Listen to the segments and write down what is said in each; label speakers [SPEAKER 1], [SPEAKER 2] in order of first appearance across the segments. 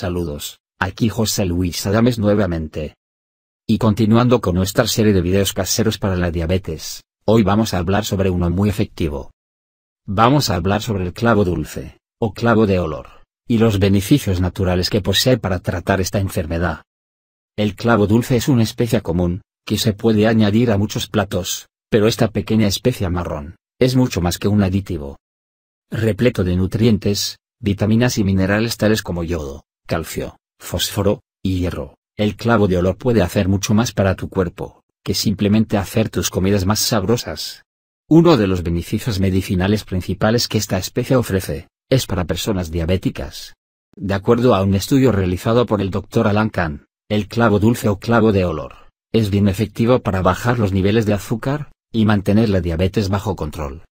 [SPEAKER 1] saludos, aquí José Luis Adames nuevamente. Y continuando con nuestra serie de videos caseros para la diabetes, hoy vamos a hablar sobre uno muy efectivo. Vamos a hablar sobre el clavo dulce, o clavo de olor, y los beneficios naturales que posee para tratar esta enfermedad. El clavo dulce es una especia común, que se puede añadir a muchos platos, pero esta pequeña especia marrón, es mucho más que un aditivo. Repleto de nutrientes, vitaminas y minerales tales como yodo, calcio, fósforo, y hierro. El clavo de olor puede hacer mucho más para tu cuerpo, que simplemente hacer tus comidas más sabrosas. Uno de los beneficios medicinales principales que esta especie ofrece, es para personas diabéticas. De acuerdo a un estudio realizado por el Dr. Alan Khan, el clavo dulce o clavo de olor, es bien efectivo para bajar los niveles de azúcar, y mantener la diabetes bajo control.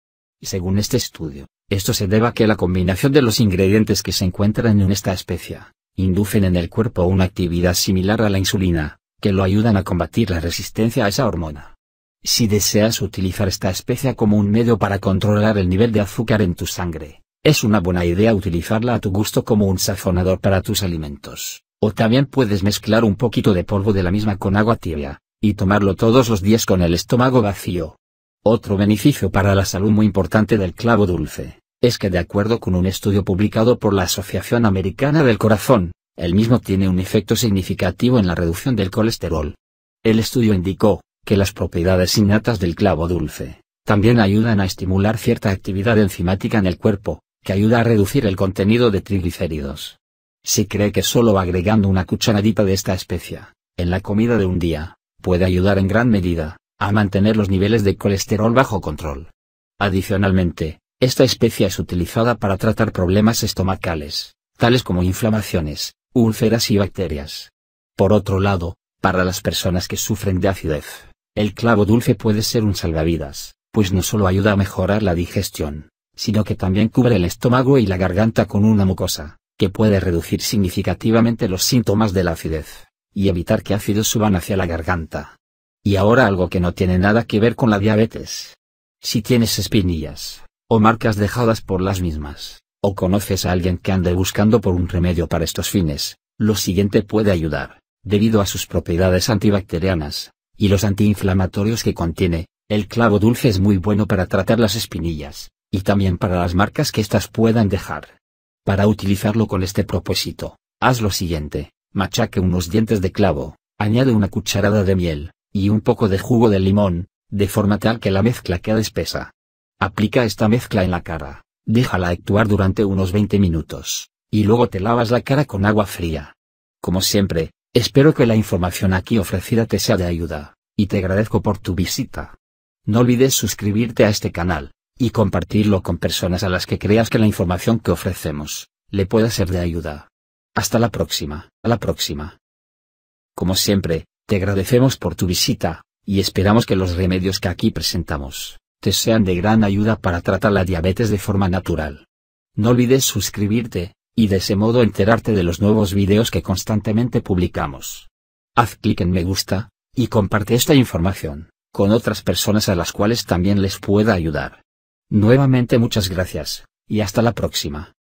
[SPEAKER 1] Según este estudio, esto se debe a que la combinación de los ingredientes que se encuentran en esta especie, inducen en el cuerpo una actividad similar a la insulina, que lo ayudan a combatir la resistencia a esa hormona. Si deseas utilizar esta especia como un medio para controlar el nivel de azúcar en tu sangre, es una buena idea utilizarla a tu gusto como un sazonador para tus alimentos, o también puedes mezclar un poquito de polvo de la misma con agua tibia, y tomarlo todos los días con el estómago vacío. Otro beneficio para la salud muy importante del clavo dulce es que de acuerdo con un estudio publicado por la Asociación Americana del Corazón, el mismo tiene un efecto significativo en la reducción del colesterol. El estudio indicó que las propiedades innatas del clavo dulce también ayudan a estimular cierta actividad enzimática en el cuerpo, que ayuda a reducir el contenido de triglicéridos. Si cree que solo agregando una cucharadita de esta especia, en la comida de un día, puede ayudar en gran medida, a mantener los niveles de colesterol bajo control. Adicionalmente, esta especie es utilizada para tratar problemas estomacales, tales como inflamaciones, úlceras y bacterias. Por otro lado, para las personas que sufren de acidez, el clavo dulce puede ser un salvavidas, pues no solo ayuda a mejorar la digestión, sino que también cubre el estómago y la garganta con una mucosa, que puede reducir significativamente los síntomas de la acidez, y evitar que ácidos suban hacia la garganta. Y ahora algo que no tiene nada que ver con la diabetes. Si tienes espinillas, o marcas dejadas por las mismas, o conoces a alguien que ande buscando por un remedio para estos fines, lo siguiente puede ayudar, debido a sus propiedades antibacterianas, y los antiinflamatorios que contiene, el clavo dulce es muy bueno para tratar las espinillas, y también para las marcas que éstas puedan dejar. Para utilizarlo con este propósito, haz lo siguiente, machaque unos dientes de clavo, añade una cucharada de miel, y un poco de jugo de limón, de forma tal que la mezcla quede espesa. Aplica esta mezcla en la cara, déjala actuar durante unos 20 minutos, y luego te lavas la cara con agua fría. Como siempre, espero que la información aquí ofrecida te sea de ayuda, y te agradezco por tu visita. No olvides suscribirte a este canal, y compartirlo con personas a las que creas que la información que ofrecemos, le pueda ser de ayuda. Hasta la próxima, a la próxima. Como siempre, te agradecemos por tu visita, y esperamos que los remedios que aquí presentamos te sean de gran ayuda para tratar la diabetes de forma natural. No olvides suscribirte, y de ese modo enterarte de los nuevos videos que constantemente publicamos. Haz clic en me gusta, y comparte esta información, con otras personas a las cuales también les pueda ayudar. Nuevamente muchas gracias, y hasta la próxima.